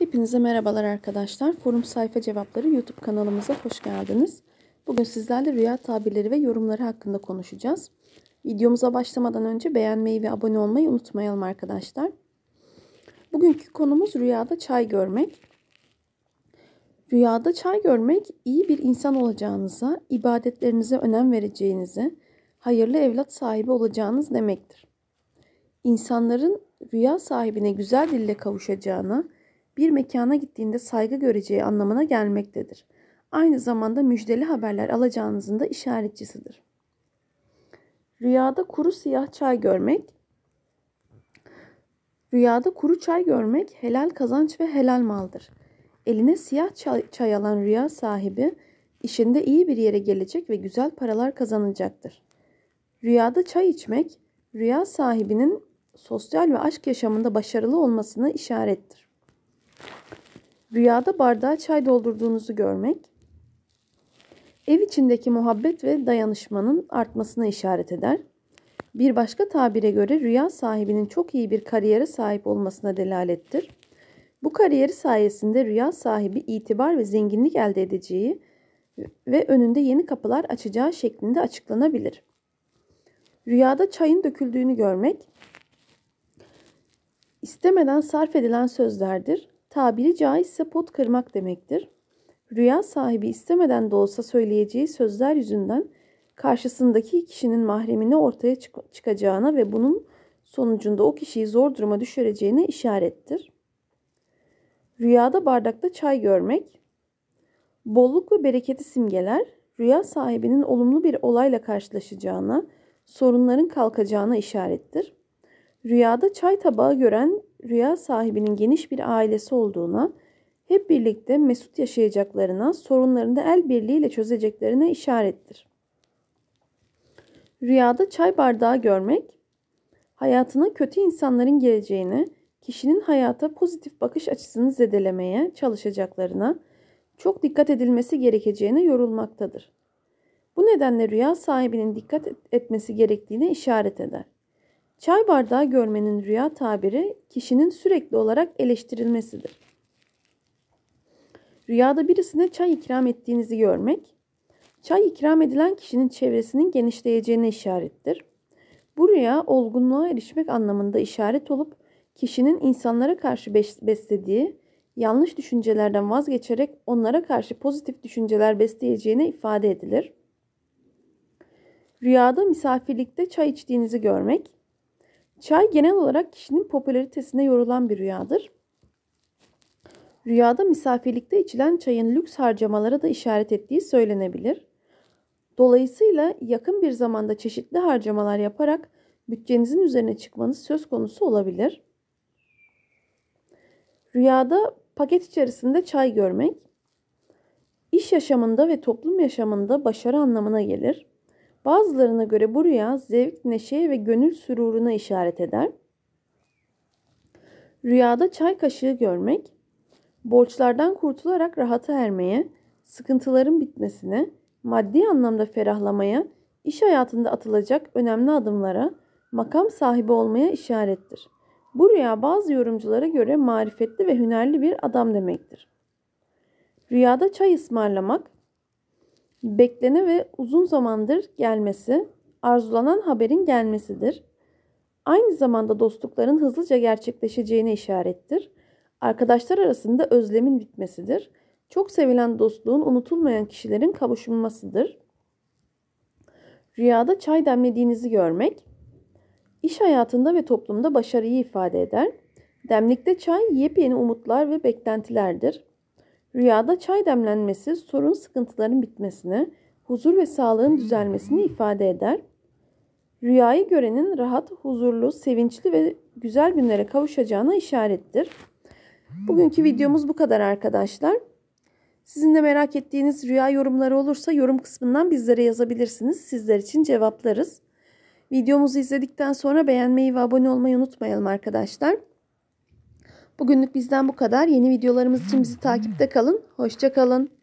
Hepinize merhabalar arkadaşlar. Forum Sayfa Cevapları YouTube kanalımıza hoş geldiniz. Bugün sizlerle rüya tabirleri ve yorumları hakkında konuşacağız. Videomuza başlamadan önce beğenmeyi ve abone olmayı unutmayalım arkadaşlar. Bugünkü konumuz rüyada çay görmek. Rüyada çay görmek iyi bir insan olacağınıza, ibadetlerinize önem vereceğinizi, hayırlı evlat sahibi olacağınız demektir. İnsanların rüya sahibine güzel dille kavuşacağına, bir mekana gittiğinde saygı göreceği anlamına gelmektedir. Aynı zamanda müjdeli haberler alacağınızın da işaretçisidir. Rüyada kuru siyah çay görmek Rüyada kuru çay görmek helal kazanç ve helal maldır. Eline siyah çay, alan rüya sahibi işinde iyi bir yere gelecek ve güzel paralar kazanacaktır. Rüyada çay içmek rüya sahibinin sosyal ve aşk yaşamında başarılı olmasını işarettir. Rüyada bardağa çay doldurduğunuzu görmek, ev içindeki muhabbet ve dayanışmanın artmasına işaret eder. Bir başka tabire göre rüya sahibinin çok iyi bir kariyere sahip olmasına delalettir. Bu kariyeri sayesinde rüya sahibi itibar ve zenginlik elde edeceği ve önünde yeni kapılar açacağı şeklinde açıklanabilir. Rüyada çayın döküldüğünü görmek istemeden sarf edilen sözlerdir tabiri caizse pot kırmak demektir. Rüya sahibi istemeden de olsa söyleyeceği sözler yüzünden karşısındaki kişinin mahremini ortaya çık- çıkacağına ve bunun sonucunda o kişiyi zor duruma düşüreceğine işarettir. Rüyada bardakta çay görmek, bolluk ve bereketi simgeler, rüya sahibinin olumlu bir olayla karşılaşacağına, sorunların kalkacağına işarettir. Rüyada çay tabağı gören rüya sahibinin geniş bir ailesi olduğuna, hep birlikte mesut yaşayacaklarına, sorunlarını el birliğiyle çözeceklerine işarettir. Rüyada çay bardağı görmek, hayatına kötü insanların geleceğini, kişinin hayata pozitif bakış açısını zedelemeye çalışacaklarına, çok dikkat edilmesi gerekeceğine yorulmaktadır. Bu nedenle rüya sahibinin dikkat etmesi gerektiğine işaret eder. Çay bardağı görmenin rüya tabiri kişinin sürekli olarak eleştirilmesidir. Rüyada birisine çay ikram ettiğinizi görmek, çay ikram edilen kişinin çevresinin genişleyeceğine işarettir. Bu rüya olgunluğa erişmek anlamında işaret olup kişinin insanlara karşı beslediği yanlış düşüncelerden vazgeçerek onlara karşı pozitif düşünceler besleyeceğine ifade edilir. Rüyada misafirlikte çay içtiğinizi görmek, Çay genel olarak kişinin popülaritesine yorulan bir rüyadır. Rüyada misafirlikte içilen çayın lüks harcamalara da işaret ettiği söylenebilir. Dolayısıyla yakın bir zamanda çeşitli harcamalar yaparak bütçenizin üzerine çıkmanız söz konusu olabilir. Rüyada paket içerisinde çay görmek, iş yaşamında ve toplum yaşamında başarı anlamına gelir. Bazılarına göre bu rüya zevk, neşe ve gönül süruruna işaret eder. Rüyada çay kaşığı görmek, borçlardan kurtularak rahata ermeye, sıkıntıların bitmesine, maddi anlamda ferahlamaya, iş hayatında atılacak önemli adımlara, makam sahibi olmaya işarettir. Bu rüya bazı yorumculara göre marifetli ve hünerli bir adam demektir. Rüyada çay ısmarlamak, beklene ve uzun zamandır gelmesi, arzulanan haberin gelmesidir. Aynı zamanda dostlukların hızlıca gerçekleşeceğine işarettir. Arkadaşlar arasında özlemin bitmesidir. Çok sevilen dostluğun unutulmayan kişilerin kavuşulmasıdır. Rüyada çay demlediğinizi görmek, iş hayatında ve toplumda başarıyı ifade eder. Demlikte çay yepyeni umutlar ve beklentilerdir. Rüyada çay demlenmesi sorun sıkıntıların bitmesini, huzur ve sağlığın düzelmesini ifade eder. Rüyayı görenin rahat, huzurlu, sevinçli ve güzel günlere kavuşacağına işarettir. Bugünkü videomuz bu kadar arkadaşlar. Sizin de merak ettiğiniz rüya yorumları olursa yorum kısmından bizlere yazabilirsiniz. Sizler için cevaplarız. Videomuzu izledikten sonra beğenmeyi ve abone olmayı unutmayalım arkadaşlar. Bugünlük bizden bu kadar. Yeni videolarımız için bizi takipte kalın. Hoşça kalın.